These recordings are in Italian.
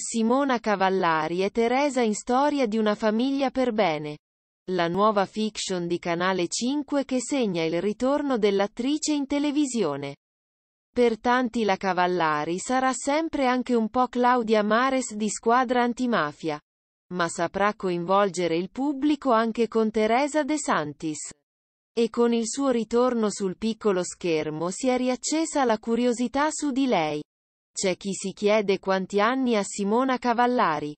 Simona Cavallari e Teresa in Storia di una famiglia per bene. La nuova fiction di Canale 5 che segna il ritorno dell'attrice in televisione. Per tanti la Cavallari sarà sempre anche un po' Claudia Mares di squadra antimafia. Ma saprà coinvolgere il pubblico anche con Teresa De Santis. E con il suo ritorno sul piccolo schermo si è riaccesa la curiosità su di lei. C'è chi si chiede quanti anni ha Simona Cavallari.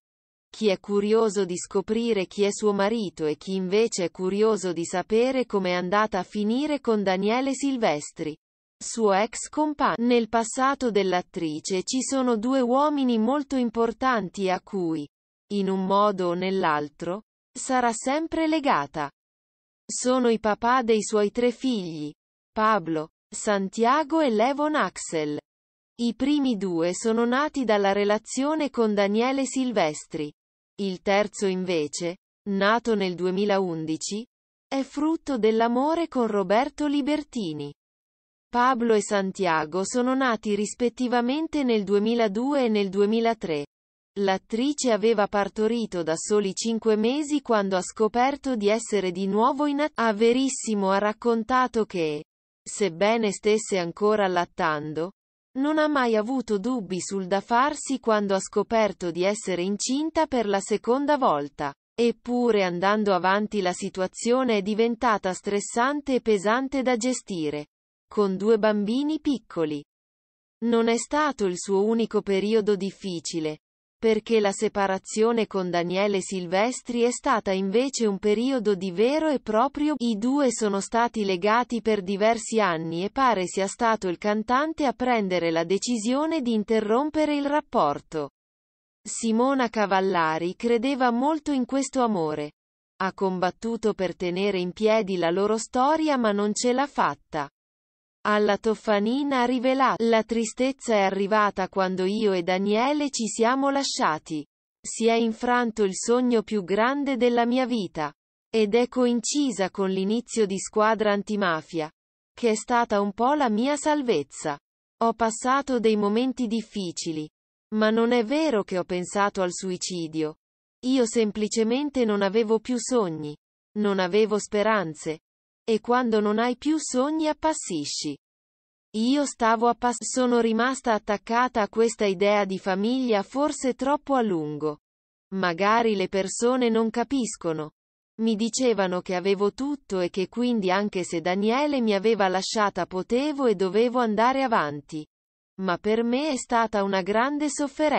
Chi è curioso di scoprire chi è suo marito e chi invece è curioso di sapere com'è andata a finire con Daniele Silvestri suo ex compagno. Nel passato dell'attrice ci sono due uomini molto importanti a cui, in un modo o nell'altro, sarà sempre legata. Sono i papà dei suoi tre figli, Pablo, Santiago e Levon Axel. I primi due sono nati dalla relazione con Daniele Silvestri. Il terzo invece, nato nel 2011, è frutto dell'amore con Roberto Libertini. Pablo e Santiago sono nati rispettivamente nel 2002 e nel 2003. L'attrice aveva partorito da soli cinque mesi quando ha scoperto di essere di nuovo in attività. A Verissimo ha raccontato che, sebbene stesse ancora allattando, non ha mai avuto dubbi sul da farsi quando ha scoperto di essere incinta per la seconda volta. Eppure andando avanti la situazione è diventata stressante e pesante da gestire. Con due bambini piccoli. Non è stato il suo unico periodo difficile perché la separazione con Daniele Silvestri è stata invece un periodo di vero e proprio i due sono stati legati per diversi anni e pare sia stato il cantante a prendere la decisione di interrompere il rapporto. Simona Cavallari credeva molto in questo amore. Ha combattuto per tenere in piedi la loro storia ma non ce l'ha fatta. Alla Toffanina rivela, la tristezza è arrivata quando io e Daniele ci siamo lasciati. Si è infranto il sogno più grande della mia vita. Ed è coincisa con l'inizio di squadra antimafia. Che è stata un po' la mia salvezza. Ho passato dei momenti difficili. Ma non è vero che ho pensato al suicidio. Io semplicemente non avevo più sogni. Non avevo speranze. E quando non hai più sogni appassisci. Io stavo appass- sono rimasta attaccata a questa idea di famiglia forse troppo a lungo. Magari le persone non capiscono. Mi dicevano che avevo tutto e che quindi anche se Daniele mi aveva lasciata potevo e dovevo andare avanti. Ma per me è stata una grande sofferenza.